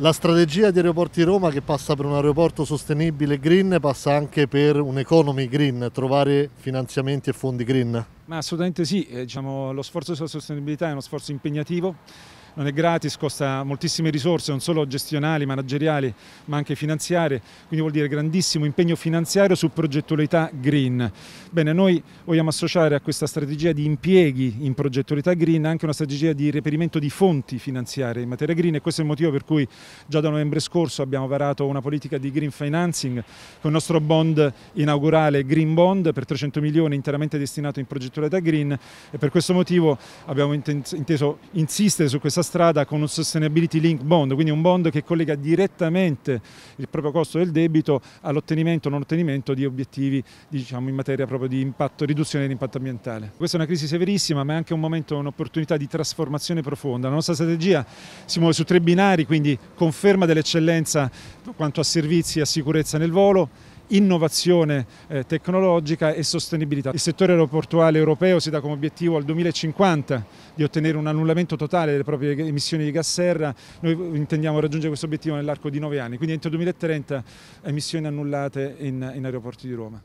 La strategia di Aeroporti Roma che passa per un aeroporto sostenibile e green passa anche per un economy green, trovare finanziamenti e fondi green. Ma assolutamente sì, eh, diciamo, lo sforzo sulla sostenibilità è uno sforzo impegnativo non è gratis, costa moltissime risorse, non solo gestionali, manageriali, ma anche finanziarie, quindi vuol dire grandissimo impegno finanziario su progettualità green. Bene, noi vogliamo associare a questa strategia di impieghi in progettualità green anche una strategia di reperimento di fonti finanziarie in materia green e questo è il motivo per cui già da novembre scorso abbiamo varato una politica di green financing con il nostro bond inaugurale Green Bond per 300 milioni interamente destinato in progettualità green e per questo motivo abbiamo inteso insistere su questa strada con un Sustainability Link Bond, quindi un bond che collega direttamente il proprio costo del debito all'ottenimento o non ottenimento di obiettivi diciamo, in materia proprio di impatto, riduzione dell'impatto ambientale. Questa è una crisi severissima ma è anche un momento, un'opportunità di trasformazione profonda. La nostra strategia si muove su tre binari, quindi conferma dell'eccellenza quanto a servizi e a sicurezza nel volo, innovazione eh, tecnologica e sostenibilità. Il settore aeroportuale europeo si dà come obiettivo al 2050 di ottenere un annullamento totale delle proprie emissioni di gas serra, noi intendiamo raggiungere questo obiettivo nell'arco di nove anni, quindi entro il 2030 emissioni annullate in, in aeroporti di Roma.